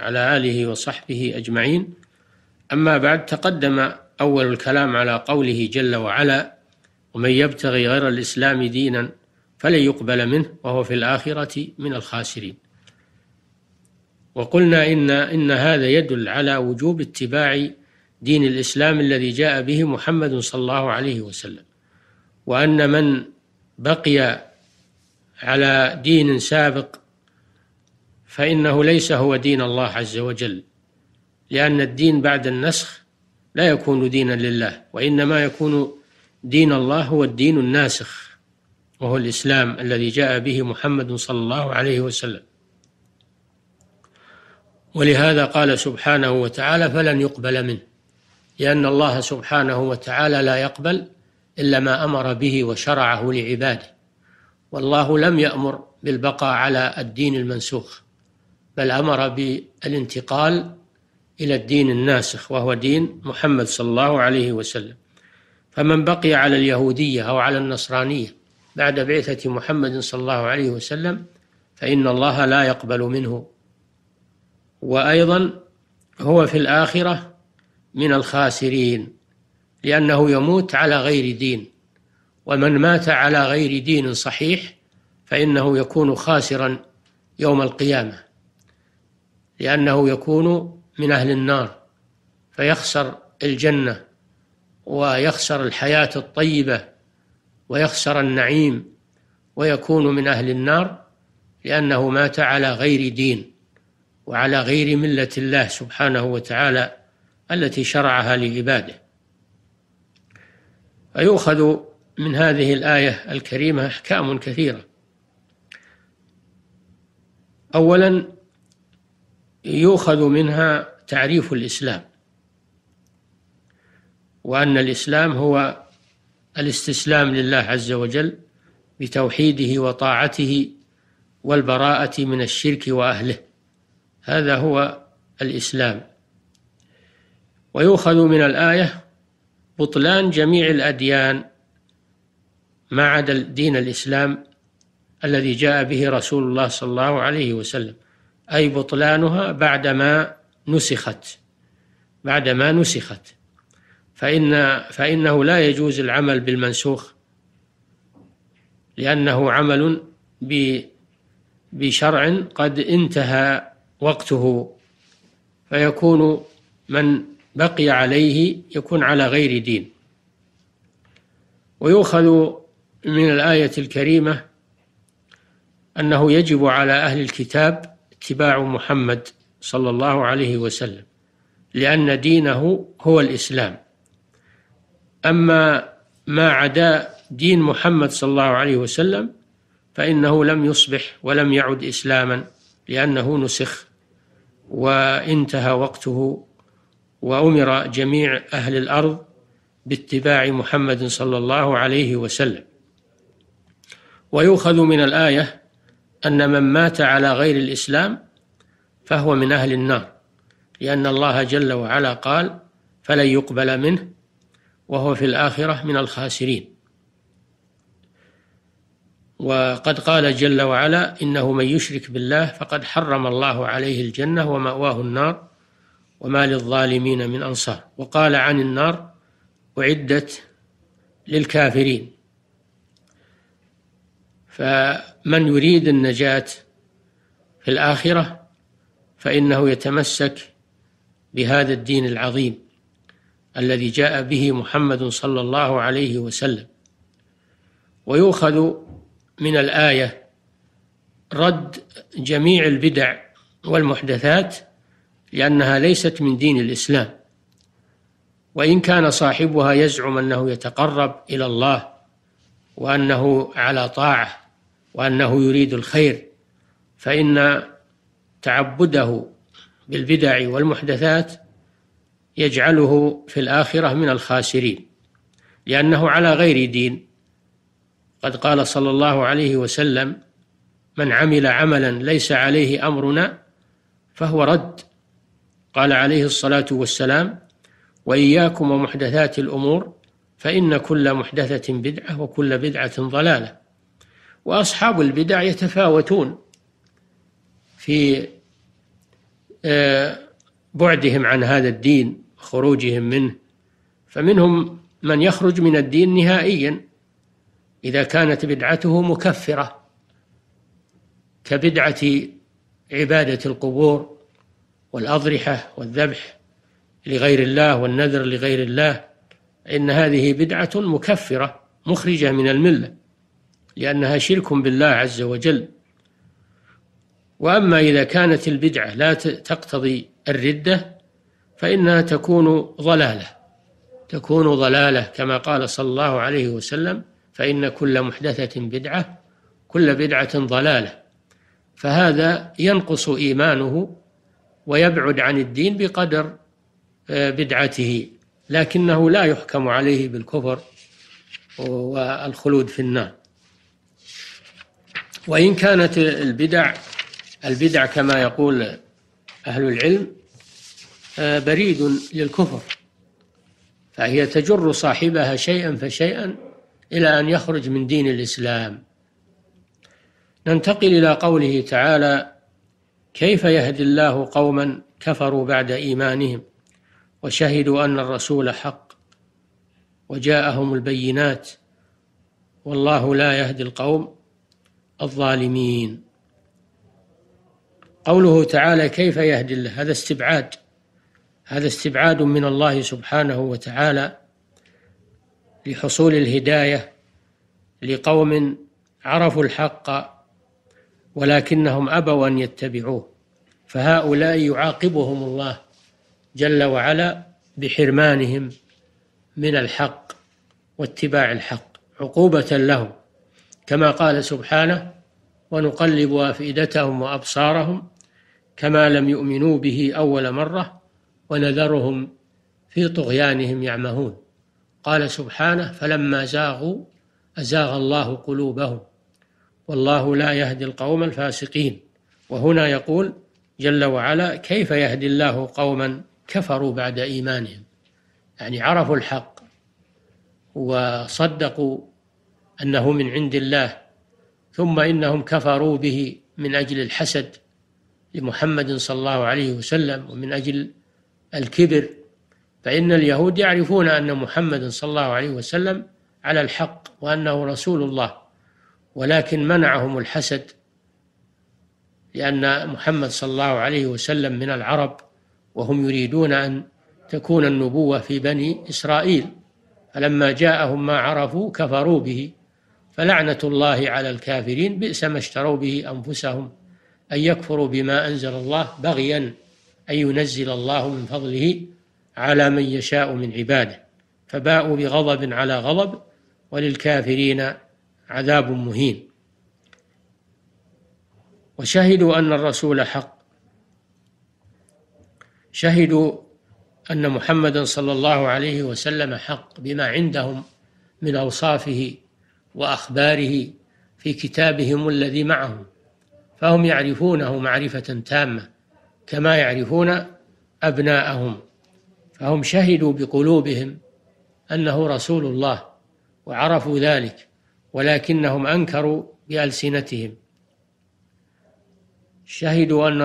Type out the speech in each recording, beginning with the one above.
على آله وصحبه أجمعين أما بعد تقدم أول الكلام على قوله جل وعلا ومن يبتغي غير الإسلام دينا فلن يقبل منه وهو في الآخرة من الخاسرين وقلنا إن, إن هذا يدل على وجوب اتباع دين الإسلام الذي جاء به محمد صلى الله عليه وسلم وأن من بقي على دين سابق فإنه ليس هو دين الله عز وجل لأن الدين بعد النسخ لا يكون دينا لله وإنما يكون دين الله هو الدين الناسخ وهو الإسلام الذي جاء به محمد صلى الله عليه وسلم ولهذا قال سبحانه وتعالى فلن يقبل منه لأن الله سبحانه وتعالى لا يقبل إلا ما أمر به وشرعه لعباده والله لم يأمر بالبقاء على الدين المنسوخ بل امر بالانتقال الى الدين الناسخ وهو دين محمد صلى الله عليه وسلم فمن بقي على اليهوديه او على النصرانيه بعد بعثه محمد صلى الله عليه وسلم فان الله لا يقبل منه وايضا هو في الاخره من الخاسرين لانه يموت على غير دين ومن مات على غير دين صحيح فانه يكون خاسرا يوم القيامه لأنه يكون من أهل النار فيخسر الجنة ويخسر الحياة الطيبة ويخسر النعيم ويكون من أهل النار لأنه مات على غير دين وعلى غير ملة الله سبحانه وتعالى التي شرعها لعباده فيؤخذ من هذه الآية الكريمة أحكام كثيرة أولا يؤخذ منها تعريف الإسلام وأن الإسلام هو الاستسلام لله عز وجل بتوحيده وطاعته والبراءة من الشرك وأهله هذا هو الإسلام ويؤخذ من الآية بطلان جميع الأديان ما عدا دين الإسلام الذي جاء به رسول الله صلى الله عليه وسلم أي بطلانها بعدما نسخت بعدما نسخت فإن فإنه لا يجوز العمل بالمنسوخ لأنه عمل بشرع قد انتهى وقته فيكون من بقي عليه يكون على غير دين ويؤخذ من الآية الكريمة أنه يجب على أهل الكتاب اتباع محمد صلى الله عليه وسلم لأن دينه هو الإسلام أما ما عدا دين محمد صلى الله عليه وسلم فإنه لم يصبح ولم يعد إسلاما لأنه نسخ وانتهى وقته وأمر جميع أهل الأرض باتباع محمد صلى الله عليه وسلم ويؤخذ من الآية أن من مات على غير الإسلام فهو من أهل النار لأن الله جل وعلا قال فلن يقبل منه وهو في الآخرة من الخاسرين وقد قال جل وعلا إنه من يشرك بالله فقد حرم الله عليه الجنة ومأواه النار وما للظالمين من أنصار وقال عن النار أعدت للكافرين فمن يريد النجاة في الآخرة فإنه يتمسك بهذا الدين العظيم الذي جاء به محمد صلى الله عليه وسلم ويؤخذ من الآية رد جميع البدع والمحدثات لأنها ليست من دين الإسلام وإن كان صاحبها يزعم أنه يتقرب إلى الله وأنه على طاعة وأنه يريد الخير فإن تعبده بالبدع والمحدثات يجعله في الآخرة من الخاسرين لأنه على غير دين قد قال صلى الله عليه وسلم من عمل عملا ليس عليه أمرنا فهو رد قال عليه الصلاة والسلام وإياكم ومحدثات الأمور فإن كل محدثة بدعة وكل بدعة ضلالة وأصحاب البدع يتفاوتون في آه، بعدهم عن هذا الدين خروجهم منه فمنهم من يخرج من الدين نهائيا إذا كانت بدعته مكفرة كبدعة عبادة القبور والأضرحة والذبح لغير الله والنذر لغير الله إن هذه بدعة مكفرة مخرجة من الملة لأنها شرك بالله عز وجل وأما إذا كانت البدعة لا تقتضي الردة فإنها تكون ضلالة تكون ضلالة كما قال صلى الله عليه وسلم فإن كل محدثة بدعة كل بدعة ضلالة فهذا ينقص إيمانه ويبعد عن الدين بقدر آه، بدعته لكنه لا يحكم عليه بالكفر والخلود في النار وإن كانت البدع البدع كما يقول أهل العلم آه، بريد للكفر فهي تجر صاحبها شيئا فشيئا إلى أن يخرج من دين الإسلام ننتقل إلى قوله تعالى كيف يهدي الله قوما كفروا بعد إيمانهم وشهدوا أن الرسول حق وجاءهم البينات والله لا يهدي القوم الظالمين قوله تعالى كيف يهدي الله هذا استبعاد هذا استبعاد من الله سبحانه وتعالى لحصول الهدايه لقوم عرفوا الحق ولكنهم ابوا ان يتبعوه فهؤلاء يعاقبهم الله جل وعلا بحرمانهم من الحق واتباع الحق عقوبه لهم كما قال سبحانه ونقلب افئدتهم وابصارهم كما لم يؤمنوا به اول مره ونذرهم في طغيانهم يعمهون قال سبحانه فلما زاغوا ازاغ الله قلوبهم والله لا يهدي القوم الفاسقين وهنا يقول جل وعلا كيف يهدي الله قوما كفروا بعد ايمانهم يعني عرفوا الحق وصدقوا أنه من عند الله ثم إنهم كفروا به من أجل الحسد لمحمد صلى الله عليه وسلم ومن أجل الكبر فإن اليهود يعرفون أن محمد صلى الله عليه وسلم على الحق وأنه رسول الله ولكن منعهم الحسد لأن محمد صلى الله عليه وسلم من العرب وهم يريدون أن تكون النبوة في بني إسرائيل فلما جاءهم ما عرفوا كفروا به فلعنة الله على الكافرين بئس ما اشتروا به أنفسهم أن يكفروا بما أنزل الله بغيا أن ينزل الله من فضله على من يشاء من عباده فباءوا بغضب على غضب وللكافرين عذاب مهين وشهدوا أن الرسول حق شهدوا أن محمدا صلى الله عليه وسلم حق بما عندهم من أوصافه واخباره في كتابهم الذي معهم فهم يعرفونه معرفه تامه كما يعرفون ابناءهم فهم شهدوا بقلوبهم انه رسول الله وعرفوا ذلك ولكنهم انكروا بالسنتهم شهدوا ان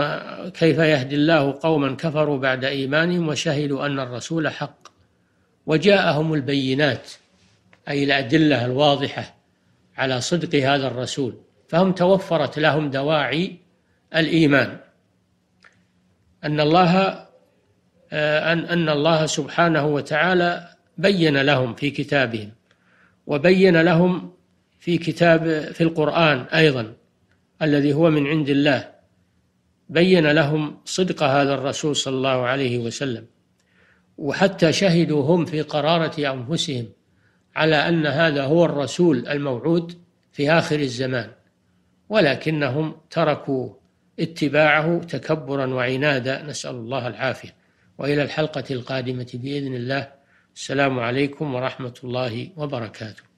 كيف يهدي الله قوما كفروا بعد ايمانهم وشهدوا ان الرسول حق وجاءهم البينات اي الادله الواضحه على صدق هذا الرسول فهم توفرت لهم دواعي الإيمان أن الله آه، أن أن الله سبحانه وتعالى بين لهم في كتابهم وبين لهم في كتاب في القرآن أيضا الذي هو من عند الله بين لهم صدق هذا الرسول صلى الله عليه وسلم وحتى شهدوا هم في قرارة أنفسهم على أن هذا هو الرسول الموعود في آخر الزمان ولكنهم تركوا اتباعه تكبرا وعنادا نسأل الله العافية وإلى الحلقة القادمة بإذن الله السلام عليكم ورحمة الله وبركاته